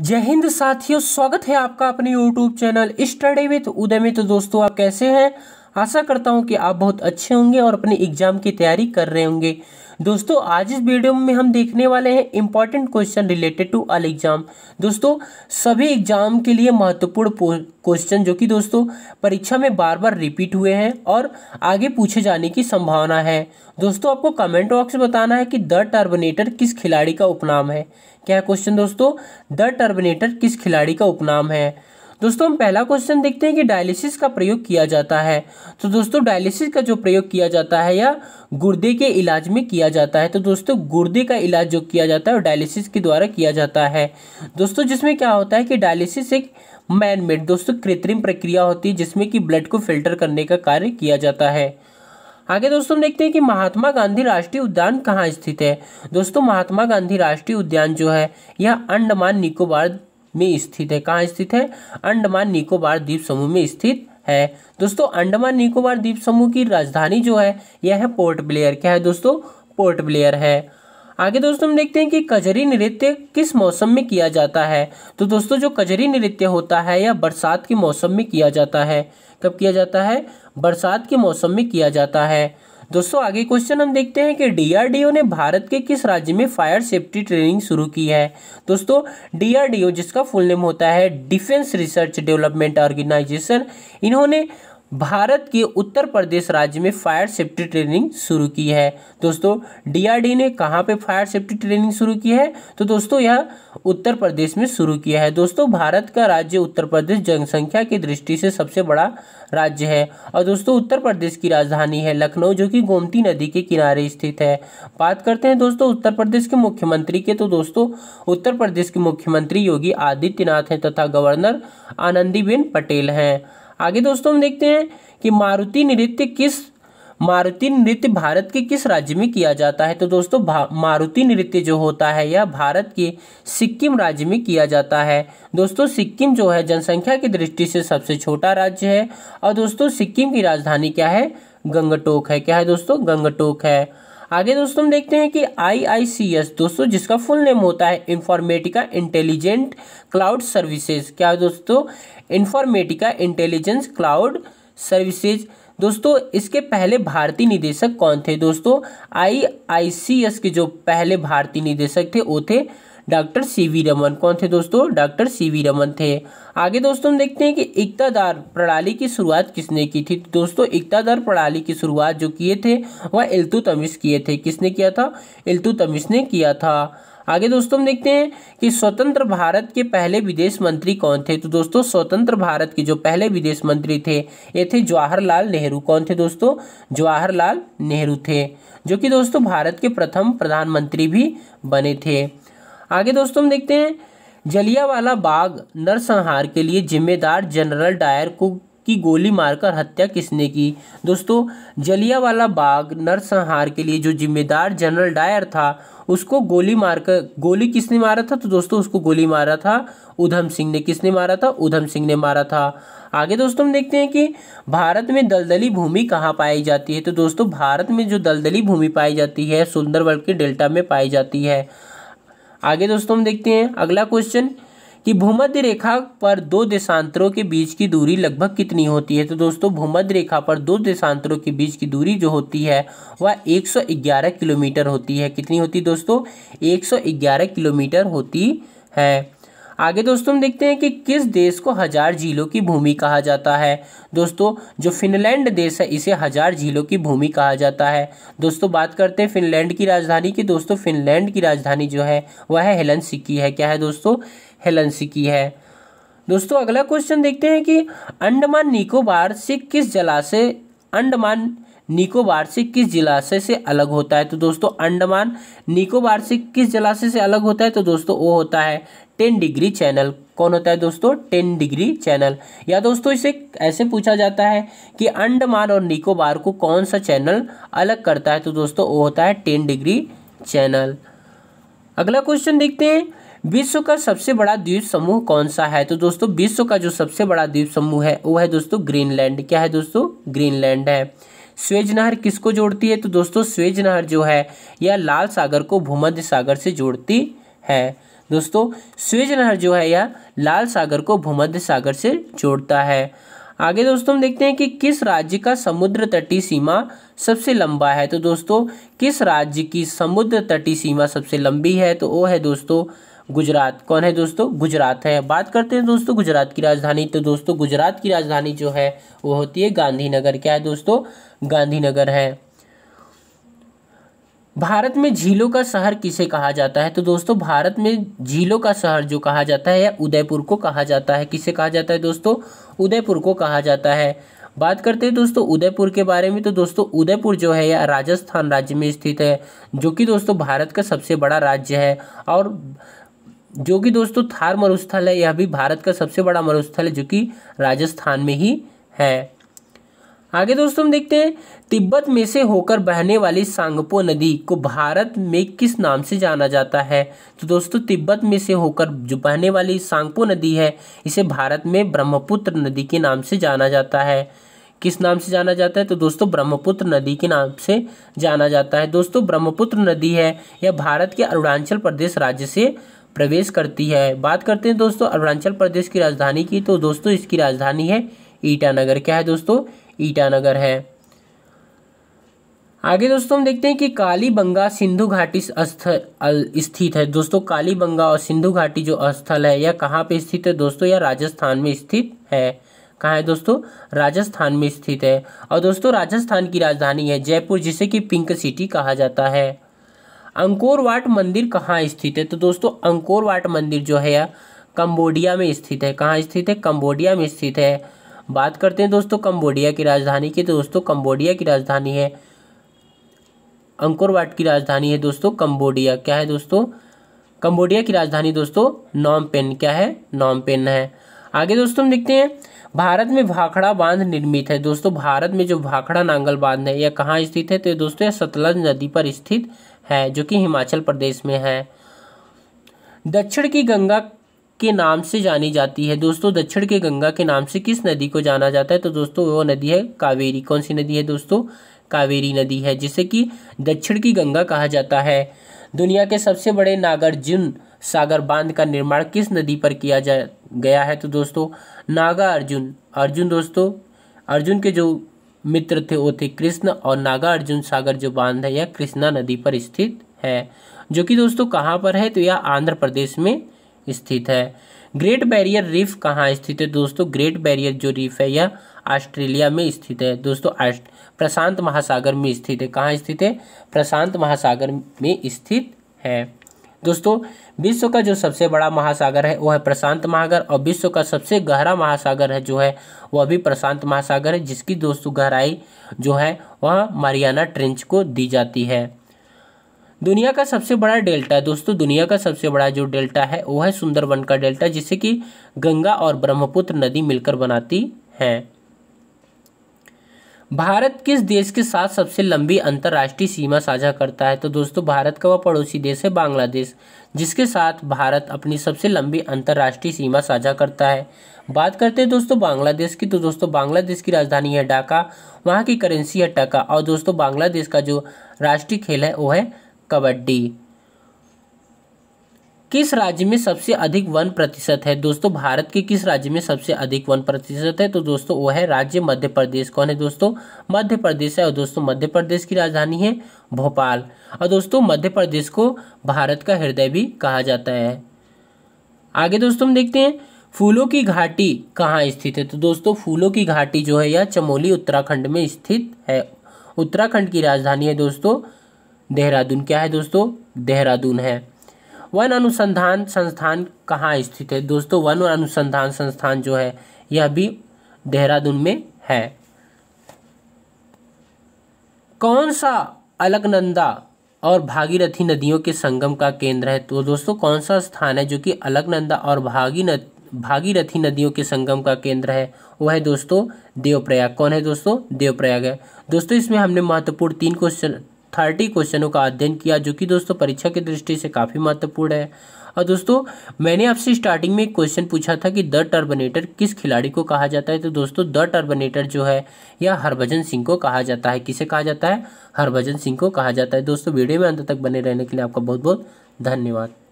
जय हिंद साथियों स्वागत है आपका अपने YouTube channel study with Uday तो दोस्तों आप कैसे हैं आशा करता हूँ कि आप बहुत अच्छे होंगे और अपने एग्जाम की तैयारी कर रहे होंगे दोस्तों आज इस वीडियो में हम देखने वाले हैं important question related to all exam दोस्तों सभी एग्जाम के लिए महत्वपूर्ण क्वेश्चन जो कि दोस्तों परीक्षा में बार बार रिपीट हुए हैं और आगे पूछे जाने की संभावना है दोस्तों आपको कमेंट बॉक्स में बताना है कि द टर्बिनेटर किस खिलाड़ी का उपनाम है क्या क्वेश्चन दोस्तों द टर्बिनेटर किस खिलाड़ी का उपनाम है दोस्तों हम पहला क्वेश्चन देखते हैं कि डायलिसिस का प्रयोग किया जाता है तो दोस्तों डायलिसिस का जो प्रयोग किया जाता है या गुर्दे के इलाज में किया जाता है तो दोस्तों गुर्दे का इलाज जो किया जाता है वो डायलिसिस के द्वारा किया जाता है दोस्तों जिसमें क्या होता है कि डायलिसिस एक मेड दोस्तों कृत्रिम प्रक्रिया होती है जिसमें कि ब्लड को फिल्टर करने का कार्य किया जाता है आगे दोस्तों देखते हैं कि महात्मा गांधी राष्ट्रीय उद्यान कहाँ स्थित है दोस्तों महात्मा गांधी राष्ट्रीय उद्यान जो है यह अंडमान निकोबार में स्थित है कहाँ स्थित है अंडमान निकोबार द्वीप समूह में स्थित है दोस्तों अंडमान निकोबार द्वीप समूह की राजधानी जो है यह है पोर्ट ब्लेयर क्या है दोस्तों पोर्ट ब्लेयर है आगे दोस्तों हम देखते हैं कि कजरी नृत्य किस मौसम में किया जाता है तो दोस्तों जो कजरी नृत्य होता है यह बरसात के मौसम में किया जाता है कब किया जाता है बरसात के मौसम में किया जाता है दोस्तों आगे क्वेश्चन हम देखते हैं कि डीआरडीओ ने भारत के किस राज्य में फायर सेफ्टी ट्रेनिंग शुरू की है दोस्तों डीआरडीओ जिसका फुल नेम होता है डिफेंस रिसर्च डेवलपमेंट ऑर्गेनाइजेशन इन्होंने भारत के उत्तर प्रदेश राज्य में फायर सेफ्टी ट्रेनिंग शुरू की है दोस्तों डीआरडी ने कहाँ पे फायर सेफ्टी ट्रेनिंग शुरू की है तो दोस्तों यह उत्तर प्रदेश में शुरू किया है दोस्तों भारत का राज्य उत्तर प्रदेश जनसंख्या की दृष्टि से सबसे बड़ा राज्य है और दोस्तों उत्तर प्रदेश की राजधानी है लखनऊ जो कि गोमती नदी के किनारे स्थित है बात करते हैं दोस्तों उत्तर प्रदेश के मुख्यमंत्री के तो दोस्तों उत्तर प्रदेश के मुख्यमंत्री योगी आदित्यनाथ हैं तथा गवर्नर आनंदीबेन पटेल हैं आगे दोस्तों हम देखते हैं कि मारुति नृत्य किस मारुति नृत्य भारत के किस राज्य में किया जाता है तो दोस्तों मारुति नृत्य जो होता है यह भारत के सिक्किम राज्य में किया जाता है दोस्तों सिक्किम जो है जनसंख्या की दृष्टि से सबसे छोटा राज्य है और दोस्तों सिक्किम की राजधानी क्या है गंगटोक है क्या है दोस्तों गंगटोक है आगे दोस्तों हम देखते हैं कि आई दोस्तों जिसका फुल नेम होता है इंफॉर्मेटिका इंटेलिजेंट क्लाउड सर्विसेज क्या दोस्तों इंफॉर्मेटिका इंटेलिजेंस क्लाउड सर्विसेज दोस्तों इसके पहले भारतीय निदेशक कौन थे दोस्तों आई के जो पहले भारतीय निदेशक थे वो थे डॉक्टर सी वी रमन कौन थे दोस्तों डॉक्टर सी वी रमन थे आगे दोस्तों हम देखते हैं कि एकतादार प्रणाली की शुरुआत किसने की थी तो दोस्तों एकतादार प्रणाली की शुरुआत जो किए थे वह इल्तु तमिश किए थे किसने किया था इल्तु तमिश ने किया था आगे दोस्तों हम देखते हैं कि स्वतंत्र भारत के पहले विदेश मंत्री कौन थे तो दोस्तों स्वतंत्र भारत के जो पहले विदेश मंत्री थे ये थे जवाहरलाल नेहरू कौन थे दोस्तों जवाहरलाल नेहरू थे जो कि दोस्तों भारत के प्रथम प्रधानमंत्री भी बने थे आगे दोस्तों हम देखते हैं जलियावाला बाग नरसंहार के लिए जिम्मेदार जनरल डायर को की गोली मारकर हत्या किसने की दोस्तों जलियावाला बाग नरसंहार के लिए जो जिम्मेदार जनरल डायर था उसको गोली मारकर गोली किसने मारा था तो दोस्तों उसको गोली मारा था उधम सिंह ने किसने मारा था उधम सिंह ने मारा था आगे दोस्तों हम देखते हैं कि भारत में दलदली भूमि कहाँ पाई जाती है तो दोस्तों भारत में जो दलदली भूमि पाई जाती है सुंदरवर्ग के डेल्टा में पाई जाती है आगे दोस्तों हम देखते हैं अगला क्वेश्चन कि भूमध्य रेखा पर दो देशांतरों के बीच की दूरी लगभग कितनी होती है तो दोस्तों भूमध्य रेखा पर दो देशांतरों के बीच की दूरी जो होती है वह 111 किलोमीटर होती है कितनी होती दोस्तों 111 किलोमीटर होती है आगे दोस्तों हम देखते हैं कि किस देश को हजार झीलों की भूमि कहा जाता है दोस्तों जो फिनलैंड देश है इसे हजार झीलों की भूमि कहा जाता है दोस्तों बात करते हैं फिनलैंड की राजधानी की दोस्तों फिनलैंड की राजधानी जो है वह है सिक्की है क्या है दोस्तों हेलन सिक्की है दोस्तों अगला क्वेश्चन देखते हैं कि अंडमान निकोबार से किस जलाशय अंडमान निकोबार से किस जलाशय से अलग होता है तो दोस्तों अंडमान निकोबार से किस जलाशय से अलग होता है तो दोस्तों वो होता है टेन डिग्री चैनल कौन होता है दोस्तों टेन डिग्री चैनल या दोस्तों इसे ऐसे पूछा जाता है कि अंडमान और निकोबार को कौन सा चैनल अलग करता है तो दोस्तों वो होता है टेन डिग्री चैनल अगला क्वेश्चन देखते हैं विश्व का सबसे बड़ा द्वीप समूह कौन सा है तो दोस्तों विश्व का जो सबसे बड़ा द्वीप समूह है वो है दोस्तों ग्रीनलैंड क्या है दोस्तों ग्रीनलैंड है स्वेज नहर किसको जोड़ती है तो दोस्तों स्वेज नहर जो है यह लाल सागर को भूमध्य सागर से जोड़ती है दोस्तों स्वेज नहर जो है यह लाल सागर को भूमध्य सागर से जोड़ता है आगे दोस्तों हम देखते हैं कि किस राज्य का समुद्र तटीय सीमा सबसे लंबा है तो दोस्तों किस राज्य की समुद्र तटीय सीमा सबसे लंबी है तो वो है दोस्तों गुजरात कौन है दोस्तों गुजरात है बात करते हैं दोस्तों गुजरात की राजधानी तो दोस्तों गुजरात की राजधानी जो है वो होती है गांधीनगर क्या है दोस्तों गांधीनगर है भारत में झीलों का शहर किसे कहा जाता है तो दोस्तों भारत में झीलों का शहर जो कहा जाता है या उदयपुर को कहा जाता है किसे कहा जाता है दोस्तों उदयपुर को कहा जाता है बात करते हैं दोस्तों उदयपुर के बारे में तो दोस्तों उदयपुर जो है या राजस्थान राज्य में स्थित है जो कि दोस्तों भारत का सबसे बड़ा राज्य है और जो कि दोस्तों थार मरुस्थल है यह भी भारत का सबसे बड़ा मरुस्थल है जो कि राजस्थान में ही है आगे दोस्तों हम देखते हैं तिब्बत में से होकर बहने वाली सांगपो नदी को भारत में किस नाम से जाना जाता है तो दोस्तों तिब्बत में से होकर जो बहने वाली सांगपो नदी है इसे भारत में ब्रह्मपुत्र नदी के नाम से जाना जाता है किस नाम से जाना जाता है तो दोस्तों ब्रह्मपुत्र नदी के नाम से जाना जाता है दोस्तों ब्रह्मपुत्र नदी है यह भारत के अरुणाचल प्रदेश राज्य से प्रवेश करती है बात करते हैं दोस्तों अरुणाचल प्रदेश की राजधानी की तो दोस्तों इसकी राजधानी है ईटानगर क्या है दोस्तों ईटानगर है आगे दोस्तों हम देखते हैं कि काली बंगा सिंधु घाटी स्थित है दोस्तों काली बंगा और सिंधु घाटी जो स्थल है यह कहाँ पे स्थित है दोस्तों यह राजस्थान में स्थित है कहाँ है दोस्तों राजस्थान में स्थित है और दोस्तों राजस्थान की राजधानी है जयपुर जिसे कि पिंक सिटी कहा जाता है अंकोर वाट मंदिर कहाँ स्थित है तो दोस्तों अंकोर वाट मंदिर जो है कंबोडिया में स्थित है कहाँ स्थित है कंबोडिया में स्थित है बात करते हैं दोस्तों कंबोडिया की राजधानी की तो दोस्तों कंबोडिया की राजधानी है अंकोर वाट की राजधानी है दोस्तों कंबोडिया क्या है दोस्तों कंबोडिया की राजधानी दोस्तों नॉमपेन क्या है नॉमपेन है आगे दोस्तों हम देखते हैं भारत में भाखड़ा बांध निर्मित है दोस्तों भारत में जो भाखड़ा नांगल बांध है यह कहाँ स्थित है तो दोस्तों यह सतलज नदी पर स्थित है जो कि हिमाचल प्रदेश में है दक्षिण की गंगा के नाम से जानी जाती है दोस्तों दक्षिण के गंगा के नाम से किस नदी को जाना जाता है तो दोस्तों वो नदी है कावेरी कौन सी नदी है दोस्तों कावेरी नदी है जिसे कि दक्षिण की गंगा कहा जाता है दुनिया के सबसे बड़े नागार्जुन सागर बांध का निर्माण किस नदी पर किया जा गया है तो दोस्तों नागा अर्जुन अर्जुन दोस्तों अर्जुन के जो मित्र थे वो थे कृष्ण और नागार्जुन सागर जो बांध है यह कृष्णा नदी पर स्थित है जो कि दोस्तों कहाँ पर है तो यह आंध्र प्रदेश में स्थित है ग्रेट बैरियर रीफ कहाँ स्थित है दोस्तों ग्रेट बैरियर जो रीफ है यह ऑस्ट्रेलिया में स्थित है दोस्तों प्रशांत महासागर में स्थित है कहाँ स्थित है प्रशांत महासागर में स्थित है दोस्तों विश्व का जो सबसे बड़ा महासागर है वह है प्रशांत महासागर और विश्व का सबसे गहरा महासागर है जो है वह भी प्रशांत महासागर है जिसकी दोस्तों गहराई जो है वह मारियाना ट्रेंच को दी जाती है दुनिया का सबसे बड़ा डेल्टा दोस्तों दुनिया का सबसे बड़ा जो डेल्टा है वह है सुंदरवन का डेल्टा जिसे कि गंगा और ब्रह्मपुत्र नदी मिलकर बनाती हैं भारत किस देश के साथ सबसे लंबी अंतर्राष्ट्रीय सीमा साझा करता है तो दोस्तों भारत का वह पड़ोसी देश है बांग्लादेश जिसके साथ भारत अपनी सबसे लंबी अंतर्राष्ट्रीय सीमा साझा करता है बात करते हैं दोस्तों बांग्लादेश की तो दोस्तों बांग्लादेश की राजधानी है ढाका वहाँ की करेंसी है टका और दोस्तों बांग्लादेश का जो राष्ट्रीय खेल है वो है कबड्डी किस राज्य में सबसे अधिक वन प्रतिशत है दोस्तों भारत के किस राज्य में सबसे अधिक वन प्रतिशत है तो दोस्तों वो है राज्य मध्य प्रदेश कौन है दोस्तों मध्य प्रदेश है और दोस्तों मध्य प्रदेश की राजधानी है भोपाल और दोस्तों मध्य प्रदेश को भारत का हृदय भी कहा जाता है आगे दोस्तों हम देखते हैं फूलों की घाटी कहाँ स्थित है तो दोस्तों फूलों की घाटी जो है यह चमोली उत्तराखंड में स्थित है उत्तराखंड की राजधानी है दोस्तों देहरादून क्या है दोस्तों देहरादून है वन अनुसंधान संस्थान कहाँ स्थित है दोस्तों वन अनुसंधान संस्थान जो है यह भी देहरादून में है कौन सा अलकनंदा और भागीरथी नदियों के संगम का केंद्र है तो दोस्तों कौन सा स्थान है जो कि अलकनंदा और भागी न, भागीरथी नदियों के संगम का केंद्र है वह है दोस्तों देवप्रयाग कौन है दोस्तों देवप्रयाग है दोस्तों इसमें हमने महत्वपूर्ण तीन क्वेश्चन थर्टी क्वेश्चनों का अध्ययन किया जो कि दोस्तों परीक्षा की दृष्टि से काफ़ी महत्वपूर्ण है और दोस्तों मैंने आपसे स्टार्टिंग में एक क्वेश्चन पूछा था कि द टर्बनेटर किस खिलाड़ी को कहा जाता है तो दोस्तों द टर्बनेटर जो है यह हरभजन सिंह को कहा जाता है किसे कहा जाता है हरभजन सिंह को कहा जाता है दोस्तों वीडियो में अंत तक बने रहने के लिए आपका बहुत बहुत धन्यवाद